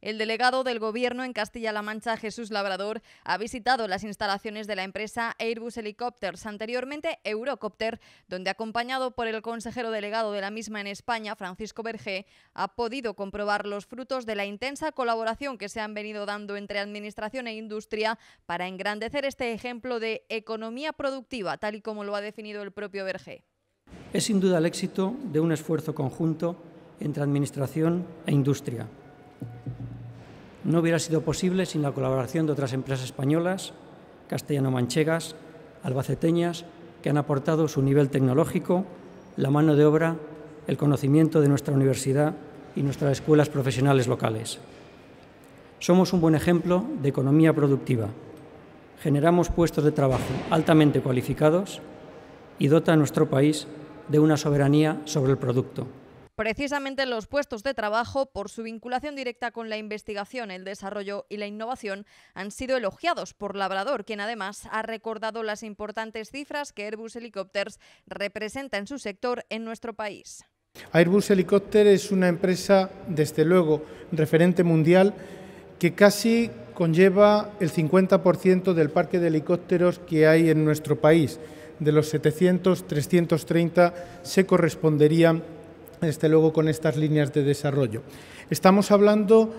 El delegado del Gobierno en Castilla-La Mancha, Jesús Labrador, ha visitado las instalaciones de la empresa Airbus Helicopters, anteriormente Eurocopter, donde acompañado por el consejero delegado de la misma en España, Francisco Berge, ha podido comprobar los frutos de la intensa colaboración que se han venido dando entre administración e industria para engrandecer este ejemplo de economía productiva, tal y como lo ha definido el propio Berge. Es sin duda el éxito de un esfuerzo conjunto entre administración e industria no hubiera sido posible sin la colaboración de otras empresas españolas, castellano-manchegas, albaceteñas, que han aportado su nivel tecnológico, la mano de obra, el conocimiento de nuestra universidad y nuestras escuelas profesionales locales. Somos un buen ejemplo de economía productiva. Generamos puestos de trabajo altamente cualificados y dota a nuestro país de una soberanía sobre el producto. Precisamente los puestos de trabajo, por su vinculación directa con la investigación, el desarrollo y la innovación, han sido elogiados por Labrador, quien además ha recordado las importantes cifras que Airbus Helicopters representa en su sector en nuestro país. Airbus Helicopter es una empresa, desde luego, referente mundial que casi conlleva el 50% del parque de helicópteros que hay en nuestro país. De los 700, 330 se corresponderían desde luego con estas líneas de desarrollo. Estamos hablando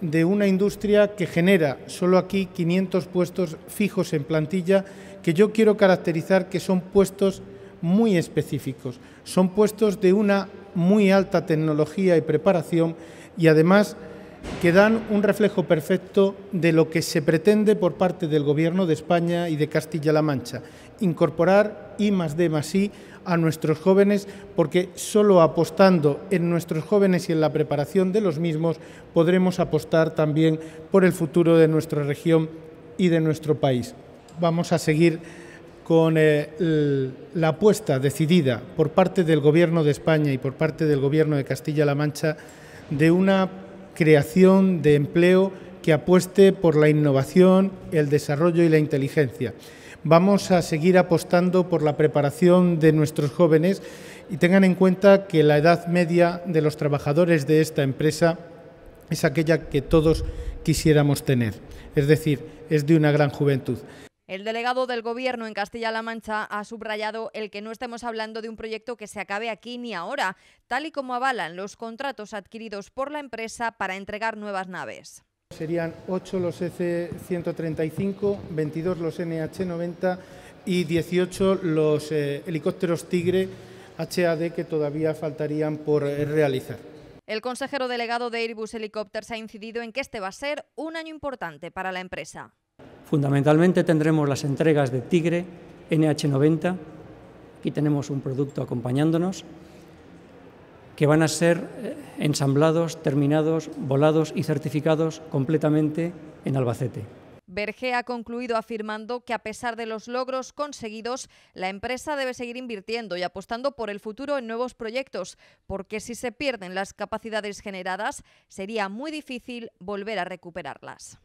de una industria que genera solo aquí 500 puestos fijos en plantilla que yo quiero caracterizar que son puestos muy específicos, son puestos de una muy alta tecnología y preparación y además que dan un reflejo perfecto de lo que se pretende por parte del Gobierno de España y de Castilla-La Mancha, incorporar y más de más I a nuestros jóvenes, porque solo apostando en nuestros jóvenes y en la preparación de los mismos podremos apostar también por el futuro de nuestra región y de nuestro país. Vamos a seguir con eh, la apuesta decidida por parte del Gobierno de España y por parte del Gobierno de Castilla-La Mancha de una creación de empleo que apueste por la innovación, el desarrollo y la inteligencia. Vamos a seguir apostando por la preparación de nuestros jóvenes y tengan en cuenta que la edad media de los trabajadores de esta empresa es aquella que todos quisiéramos tener, es decir, es de una gran juventud. El delegado del Gobierno en Castilla-La Mancha ha subrayado el que no estemos hablando de un proyecto que se acabe aquí ni ahora, tal y como avalan los contratos adquiridos por la empresa para entregar nuevas naves. Serían 8 los EC-135, 22 los NH-90 y 18 los eh, helicópteros Tigre HAD que todavía faltarían por eh, realizar. El consejero delegado de Airbus Helicopters ha incidido en que este va a ser un año importante para la empresa. Fundamentalmente tendremos las entregas de Tigre, NH-90, aquí tenemos un producto acompañándonos, que van a ser eh, ensamblados, terminados, volados y certificados completamente en Albacete. Berge ha concluido afirmando que a pesar de los logros conseguidos, la empresa debe seguir invirtiendo y apostando por el futuro en nuevos proyectos, porque si se pierden las capacidades generadas, sería muy difícil volver a recuperarlas.